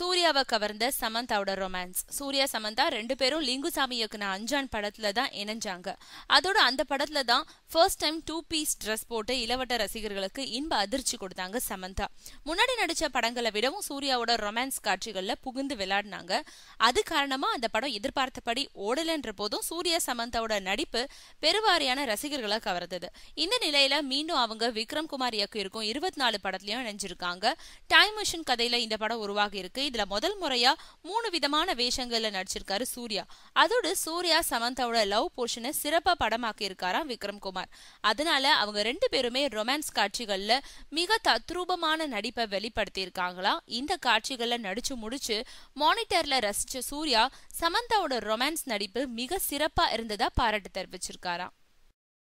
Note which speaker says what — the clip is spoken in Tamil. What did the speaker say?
Speaker 1: சூர்யாவை கவர்ந்த சமந்தாவோட ரொமான்ஸ் சூர்யா சமந்தா ரெண்டு பேரும் லிங்குசாமி இயக்குன அஞ்சான் படத்துல தான் இணைஞ்சாங்க அதோட அந்த படத்துல தான் first time two piece dress போட்டு இளவட்ட ரசிகர்களுக்கு இன்ப அதிர்ச்சி கொடுத்தாங்க சமந்தா முன்னாடி நடிச்ச படங்களை விடவும் சூர்யாவோட ரொமான்ஸ் காட்சிகள்ல புகுந்து விளையாடினாங்க அது காரணமா அந்த படம் எதிர்பார்த்தபடி ஓடலன்ற போதும் சூர்யா சமந்தாவோட நடிப்பு பெருவாரியான ரசிகர்களை கவர்ந்தது இந்த நிலையில மீண்டும் அவங்க விக்ரம் குமார் இயக்கு இருக்கும் இருபத்தி நாலு படத்துலயும் இணைஞ்சிருக்காங்க டைம் மிஷின் கதையில இந்த படம் உருவாகி இருக்கு இதுல முதல் முறையா மூணு விதமான வேஷங்கள்ல நடிச்சிருக்காரு சூர்யா அதோடு சூர்யா சமந்தாவோட லவ் போர்ஷனை சிறப்பா படமாக்கி விக்ரம்குமார் விக்ரம் குமார் அதனால அவங்க ரெண்டு பேருமே ரொமான்ஸ் காட்சிகள்ல மிக தத்ரூபமான நடிப்பை வெளிப்படுத்தி இருக்காங்களாம் இந்த காட்சிகள்ல நடிச்சு முடிச்சு மானிட்டர்ல ரசிச்ச சூர்யா சமந்தாவோட ரொமான்ஸ் நடிப்பு மிக சிறப்பா இருந்ததா பாராட்டு தெரிவிச்சிருக்காராம்